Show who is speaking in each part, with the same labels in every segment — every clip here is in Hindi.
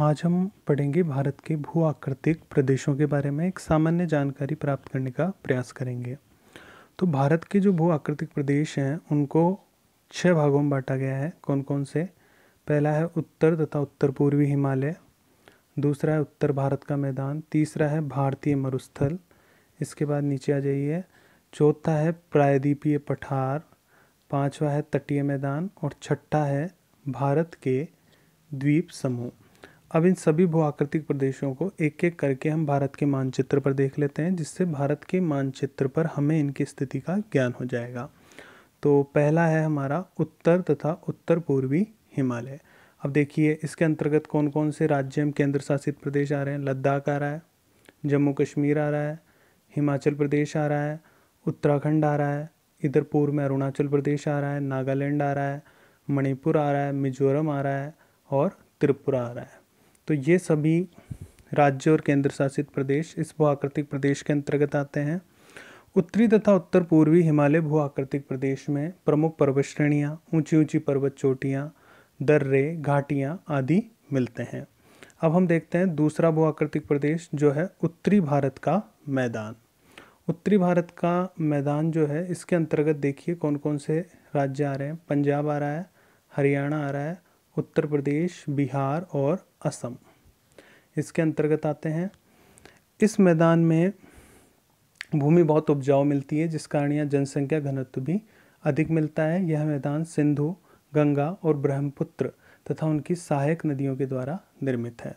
Speaker 1: आज हम पढ़ेंगे भारत के भू आकृतिक प्रदेशों के बारे में एक सामान्य जानकारी प्राप्त करने का प्रयास करेंगे तो भारत के जो भू आकृतिक प्रदेश हैं उनको छः भागों में बांटा गया है कौन कौन से पहला है उत्तर तथा उत्तर पूर्वी हिमालय दूसरा है उत्तर भारत का मैदान तीसरा है भारतीय मरुस्थल इसके बाद नीचे आ जाइए चौथा है प्रायद्वीपीय पठार पांचवा है तटीय मैदान और छठा है भारत के द्वीप समूह अब इन सभी भू आकृतिक प्रदेशों को एक एक करके हम भारत के मानचित्र पर देख लेते हैं जिससे भारत के मानचित्र पर हमें इनकी स्थिति का ज्ञान हो जाएगा तो पहला है हमारा उत्तर तथा उत्तर पूर्वी हिमालय अब देखिए इसके अंतर्गत कौन कौन से राज्य एवं केंद्र शासित प्रदेश आ रहे हैं लद्दाख आ रहा है जम्मू कश्मीर आ रहा है हिमाचल प्रदेश आ रहा है उत्तराखंड आ रहा है इधर पूर्व में अरुणाचल प्रदेश आ रहा है नागालैंड आ रहा है मणिपुर आ रहा है मिजोरम आ रहा है और त्रिपुरा आ रहा है तो ये सभी राज्य और केंद्र शासित प्रदेश इस भूआकृतिक प्रदेश के अंतर्गत आते हैं उत्तरी तथा उत्तर पूर्वी हिमालय भूआकृतिक प्रदेश में प्रमुख पर्वत श्रेणियाँ ऊँची ऊँची पर्वत चोटियाँ दर्रे घाटियाँ आदि मिलते हैं अब हम देखते हैं दूसरा भूआकृतिक प्रदेश जो है उत्तरी भारत का मैदान उत्तरी भारत का मैदान जो है इसके अंतर्गत देखिए कौन कौन से राज्य आ रहे हैं पंजाब आ रहा है हरियाणा आ रहा है उत्तर प्रदेश बिहार और असम इसके अंतर्गत आते हैं इस मैदान में भूमि बहुत उपजाऊ मिलती है जिस कारण यहाँ जनसंख्या घनत्व भी अधिक मिलता है यह मैदान सिंधु गंगा और ब्रह्मपुत्र तथा उनकी सहायक नदियों के द्वारा निर्मित है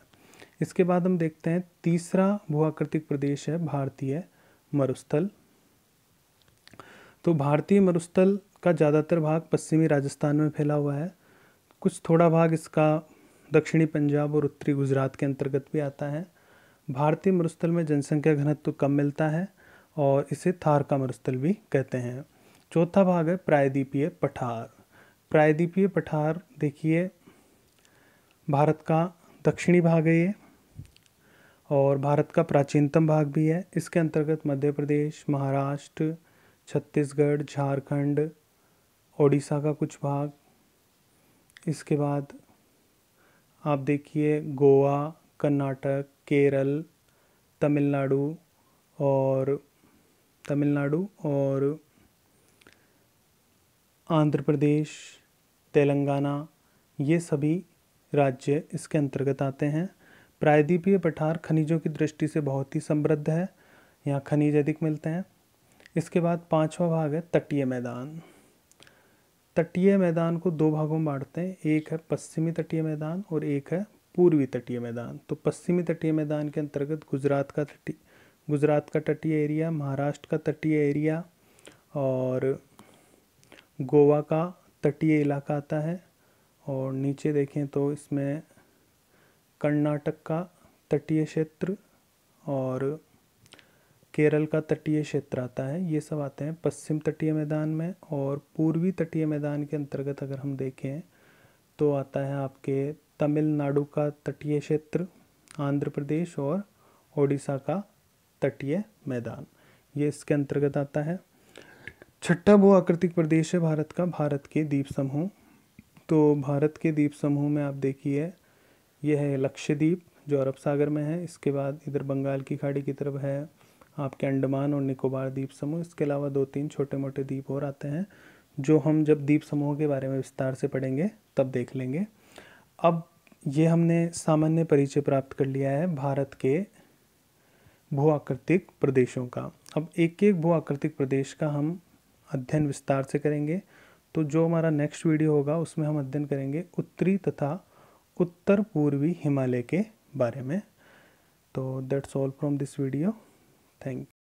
Speaker 1: इसके बाद हम देखते हैं तीसरा भूआकृतिक प्रदेश है भारतीय मरुस्थल तो भारतीय मरुस्थल का ज़्यादातर भाग पश्चिमी राजस्थान में फैला हुआ है कुछ थोड़ा भाग इसका दक्षिणी पंजाब और उत्तरी गुजरात के अंतर्गत भी आता है भारतीय मरुस्थल में जनसंख्या घनत्व कम मिलता है और इसे थार का मरुस्थल भी कहते हैं चौथा भाग है प्रायद्वीपीय पठार प्रायद्वीपीय पठार देखिए भारत का दक्षिणी भाग है ये और भारत का प्राचीनतम भाग भी है इसके अंतर्गत मध्य प्रदेश महाराष्ट्र छत्तीसगढ़ झारखंड ओडिशा का कुछ भाग इसके बाद आप देखिए गोवा कर्नाटक केरल तमिलनाडु और तमिलनाडु और आंध्र प्रदेश तेलंगाना ये सभी राज्य इसके अंतर्गत आते हैं प्रायद्वीपीय पठार खनिजों की दृष्टि से बहुत ही समृद्ध है यहाँ खनिज अधिक मिलते हैं इसके बाद पांचवा भाग है तटीय मैदान तटीय मैदान को दो भागों में बांटते हैं एक है पश्चिमी तटीय मैदान और एक है पूर्वी तटीय मैदान तो पश्चिमी तटीय मैदान के अंतर्गत गुजरात का तटीय गुजरात का तटीय एरिया महाराष्ट्र का तटीय एरिया और गोवा का तटीय इलाका आता है और नीचे देखें तो इसमें कर्नाटक का तटीय क्षेत्र और केरल का तटीय क्षेत्र आता है ये सब आते हैं पश्चिम तटीय मैदान में और पूर्वी तटीय मैदान के अंतर्गत अगर हम देखें तो आता है आपके तमिलनाडु का तटीय क्षेत्र आंध्र प्रदेश और ओडिशा का तटीय मैदान ये इसके अंतर्गत आता है छठा भू आकृतिक प्रदेश है भारत का भारत के द्वीप समूह तो भारत के द्वीप समूह में आप देखिए यह है लक्षद्वीप जो अरब सागर में है इसके बाद इधर बंगाल की खाड़ी की तरफ है आपके अंडमान और निकोबार द्वीप समूह इसके अलावा दो तीन छोटे मोटे द्वीप और आते हैं जो हम जब द्वीप समूह के बारे में विस्तार से पढ़ेंगे तब देख लेंगे अब ये हमने सामान्य परिचय प्राप्त कर लिया है भारत के भू आकृतिक प्रदेशों का अब एक एक भू आकृतिक प्रदेश का हम अध्ययन विस्तार से करेंगे तो जो हमारा नेक्स्ट वीडियो होगा उसमें हम अध्ययन करेंगे उत्तरी तथा उत्तर पूर्वी हिमालय के बारे में तो that's all from this video thing.